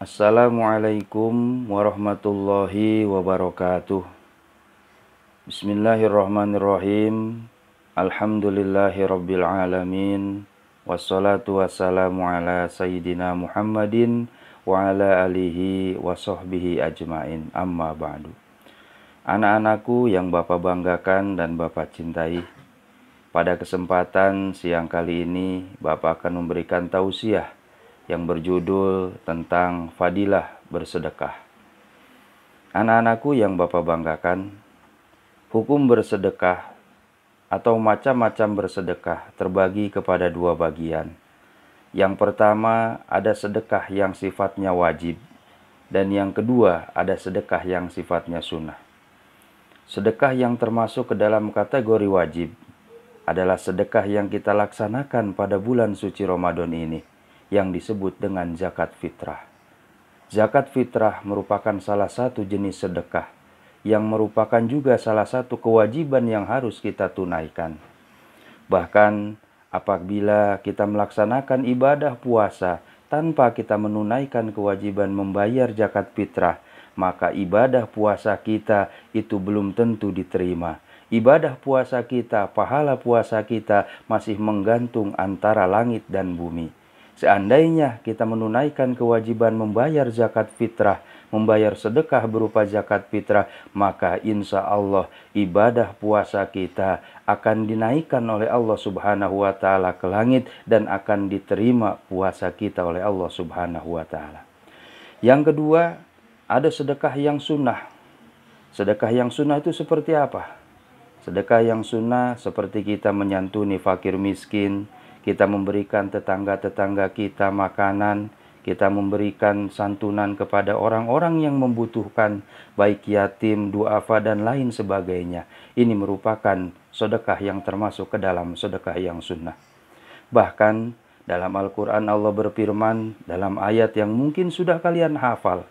Assalamualaikum warahmatullahi wabarakatuh. Bismillahirrahmanirrahim. Alhamdulillahirabbil alamin. Wassalatu wassalamu ala sayyidina Muhammadin wa ala alihi wa sahbihi ajmain. Amma ba'du. Anak-anakku yang Bapak banggakan dan Bapak cintai, pada kesempatan siang kali ini Bapak akan memberikan tausiah yang berjudul tentang Fadilah Bersedekah. Anak-anakku yang Bapak banggakan, hukum bersedekah atau macam-macam bersedekah terbagi kepada dua bagian. Yang pertama ada sedekah yang sifatnya wajib dan yang kedua ada sedekah yang sifatnya sunnah. Sedekah yang termasuk ke dalam kategori wajib adalah sedekah yang kita laksanakan pada bulan suci Ramadan ini yang disebut dengan zakat fitrah. Zakat fitrah merupakan salah satu jenis sedekah yang merupakan juga salah satu kewajiban yang harus kita tunaikan. Bahkan apabila kita melaksanakan ibadah puasa tanpa kita menunaikan kewajiban membayar zakat fitrah, maka ibadah puasa kita itu belum tentu diterima. Ibadah puasa kita, pahala puasa kita masih menggantung antara langit dan bumi. Seandainya kita menunaikan kewajiban membayar zakat fitrah, membayar sedekah berupa zakat fitrah, maka insya Allah ibadah puasa kita akan dinaikkan oleh Allah Subhanahu wa Ta'ala ke langit dan akan diterima puasa kita oleh Allah Subhanahu wa Ta'ala. Yang kedua, ada sedekah yang sunnah. Sedekah yang sunnah itu seperti apa? Sedekah yang sunnah seperti kita menyantuni fakir miskin, kita memberikan tetangga-tetangga kita makanan, kita memberikan santunan kepada orang-orang yang membutuhkan, baik yatim, duafa, dan lain sebagainya. Ini merupakan sedekah yang termasuk ke dalam sedekah yang sunnah. Bahkan dalam Al-Quran Allah berfirman dalam ayat yang mungkin sudah kalian hafal.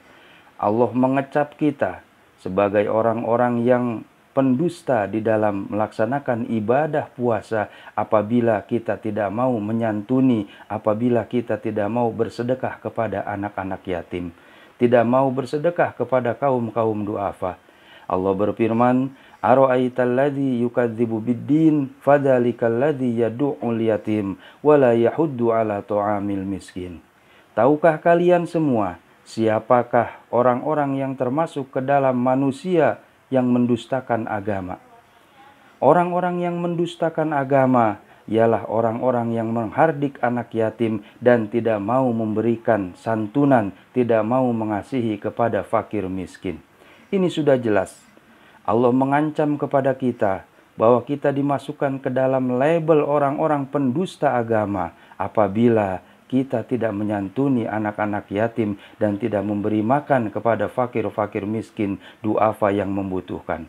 Allah mengecap kita sebagai orang-orang yang pendusta di dalam melaksanakan ibadah puasa apabila kita tidak mau menyantuni, apabila kita tidak mau bersedekah kepada anak-anak yatim, tidak mau bersedekah kepada kaum-kaum duafa. Allah berfirman, Aro'aital yukadzibu biddin fadzalikal ladzi yatim wa yahuddu ala ta'amil miskin. Tahukah kalian semua siapakah orang-orang yang termasuk ke dalam manusia yang mendustakan agama. Orang-orang yang mendustakan agama ialah orang-orang yang menghardik anak yatim dan tidak mau memberikan santunan, tidak mau mengasihi kepada fakir miskin. Ini sudah jelas. Allah mengancam kepada kita bahwa kita dimasukkan ke dalam label orang-orang pendusta agama apabila kita tidak menyantuni anak-anak yatim dan tidak memberi makan kepada fakir-fakir miskin duafa yang membutuhkan.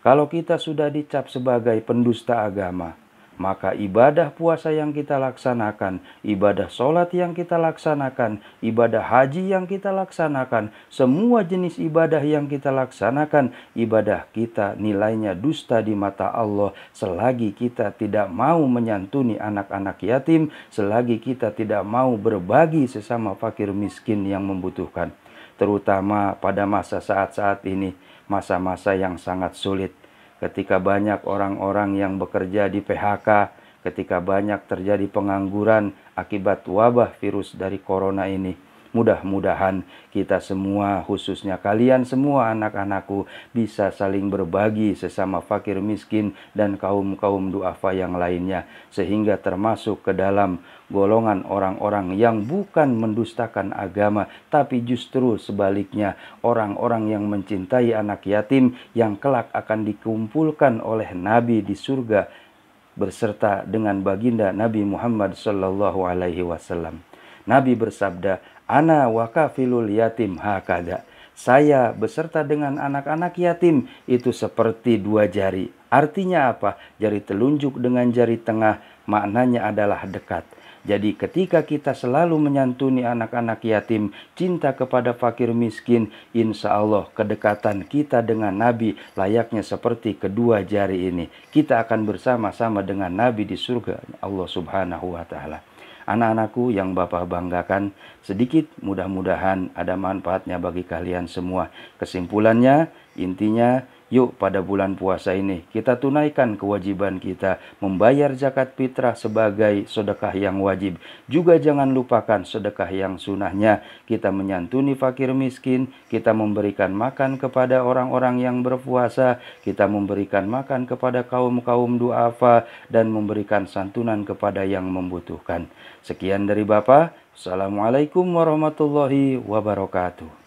Kalau kita sudah dicap sebagai pendusta agama, maka ibadah puasa yang kita laksanakan, ibadah sholat yang kita laksanakan, ibadah haji yang kita laksanakan, semua jenis ibadah yang kita laksanakan, ibadah kita nilainya dusta di mata Allah selagi kita tidak mau menyantuni anak-anak yatim, selagi kita tidak mau berbagi sesama fakir miskin yang membutuhkan, terutama pada masa saat-saat ini, masa-masa yang sangat sulit ketika banyak orang-orang yang bekerja di PHK, ketika banyak terjadi pengangguran akibat wabah virus dari corona ini. Mudah-mudahan kita semua, khususnya kalian semua anak-anakku, bisa saling berbagi sesama fakir miskin dan kaum-kaum duafa yang lainnya, sehingga termasuk ke dalam golongan orang-orang yang bukan mendustakan agama, tapi justru sebaliknya orang-orang yang mencintai anak yatim yang kelak akan dikumpulkan oleh Nabi di surga berserta dengan baginda Nabi Muhammad Shallallahu Alaihi Wasallam. Nabi bersabda, Ana wakafilul yatim hakada. Saya beserta dengan anak-anak yatim itu seperti dua jari. Artinya apa? Jari telunjuk dengan jari tengah maknanya adalah dekat. Jadi ketika kita selalu menyantuni anak-anak yatim, cinta kepada fakir miskin, insya Allah kedekatan kita dengan Nabi layaknya seperti kedua jari ini. Kita akan bersama-sama dengan Nabi di surga Allah subhanahu wa ta'ala anak-anakku yang Bapak banggakan sedikit mudah-mudahan ada manfaatnya bagi kalian semua. Kesimpulannya, intinya Yuk pada bulan puasa ini kita tunaikan kewajiban kita membayar zakat fitrah sebagai sedekah yang wajib. Juga jangan lupakan sedekah yang sunahnya. Kita menyantuni fakir miskin, kita memberikan makan kepada orang-orang yang berpuasa, kita memberikan makan kepada kaum-kaum duafa dan memberikan santunan kepada yang membutuhkan. Sekian dari Bapak. Assalamualaikum warahmatullahi wabarakatuh.